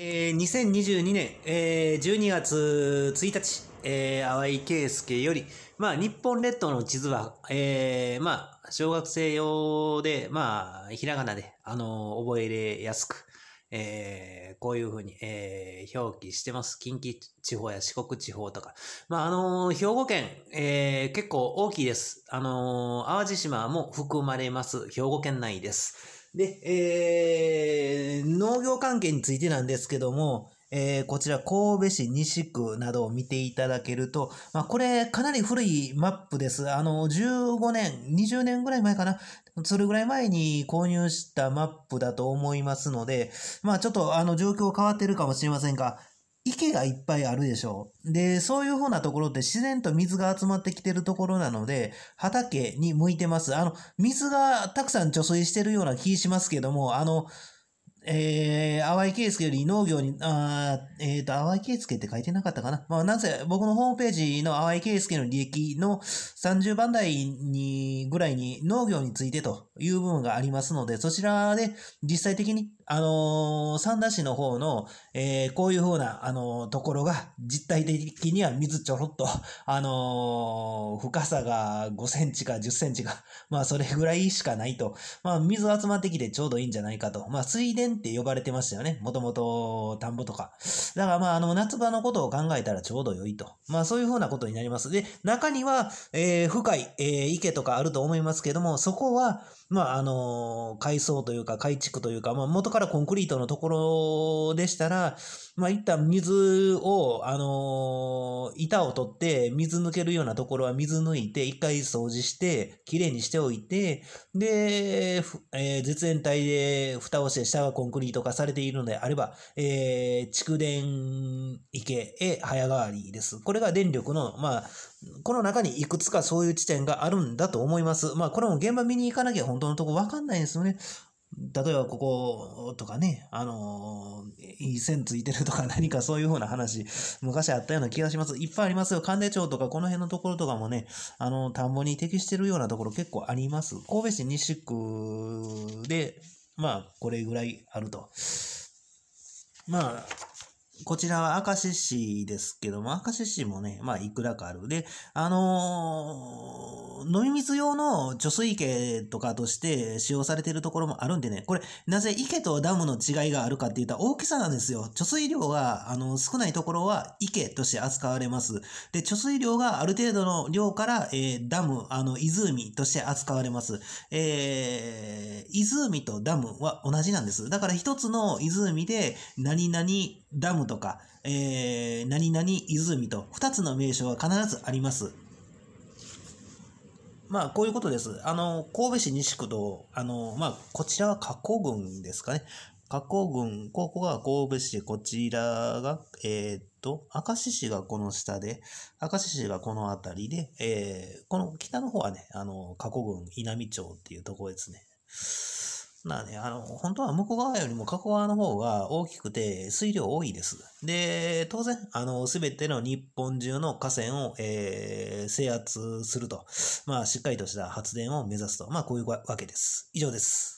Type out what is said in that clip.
え2022年、えー、12月1日、えー、淡井圭介より、まあ、日本列島の地図は、えー、まあ、小学生用で、まあ、ひらがなで、あの覚えれやすく、えー、こういうふうに、えー、表記してます。近畿地方や四国地方とか。まあ、あのー、兵庫県、えー、結構大きいです。あのー、淡路島も含まれます。兵庫県内です。で、えー、関係についてなんですけども、えー、こちら神戸市西区などを見ていただけると、まあ、これかなり古いマップです。あの、15年、20年ぐらい前かな。それぐらい前に購入したマップだと思いますので、まあちょっとあの状況変わってるかもしれませんが、池がいっぱいあるでしょう。で、そういう風なところって自然と水が集まってきてるところなので、畑に向いてます。あの、水がたくさん貯水してるような気しますけども、あの、えー、淡井圭介より農業に、あえっ、ー、と、淡井圭介って書いてなかったかな。まあ、なぜ、僕のホームページの淡井圭介の利益の30番台に、ぐらいに農業についてという部分がありますので、そちらで実際的にあのー、三田市の方の、えー、こういう風な、あのー、ところが、実体的には水ちょろっと、あのー、深さが5センチか10センチか、まあ、それぐらいしかないと。まあ、水集まってきてちょうどいいんじゃないかと。まあ、水田って呼ばれてましたよね。もともと、田んぼとか。だから、まあ、あの、夏場のことを考えたらちょうど良いと。まあ、そういう風なことになります。で、中には、えー、深い、えー、池とかあると思いますけども、そこは、まあ、あのー、海藻というか、改築というか、まあ、元からからコンクリートのところでしたら、まあ、一旦水を、あの板を取って、水抜けるようなところは水抜いて、一回掃除して、きれいにしておいて、で、えー、絶縁体で蓋をして下がコンクリート化されているのであれば、えー、蓄電池へ早変わりです。これが電力の、まあ、この中にいくつかそういう地点があるんだと思います。まあ、これも現場見に行かなきゃ本当のとこわかんないですよね。例えばこことかね、あのー、いい線ついてるとか何かそういう風な話、昔あったような気がします。いっぱいありますよ。神出町とかこの辺のところとかもね、あの、田んぼに適してるようなところ結構あります。神戸市西区で、まあ、これぐらいあると。まあ、こちらは明石市ですけども、明石市もね、まあ、いくらかある。で、あのー、飲み水用の貯水池とかとして使用されているところもあるんでね、これ、なぜ池とダムの違いがあるかって言ったら大きさなんですよ。貯水量が、あの、少ないところは池として扱われます。で、貯水量がある程度の量から、えー、ダム、あの、湖として扱われます。えー、湖とダムは同じなんです。だから一つの湖で、何々ダムとか、えー、何々泉と2つの名称が必ずあります。まあ、こういうことです。あの、神戸市西区と、あの、まあ、こちらは加古郡ですかね。加古郡、ここが神戸市、こちらが、えー、っと、明石市がこの下で、明石市がこの辺りで、えー、この北の方はね、あの、加古郡稲美町っていうところですね。まあね、あの、本当は向こう側よりも過去側の方が大きくて水量多いです。で、当然、あの、すべての日本中の河川を、えー、制圧すると。まあ、しっかりとした発電を目指すと。まあ、こういうわけです。以上です。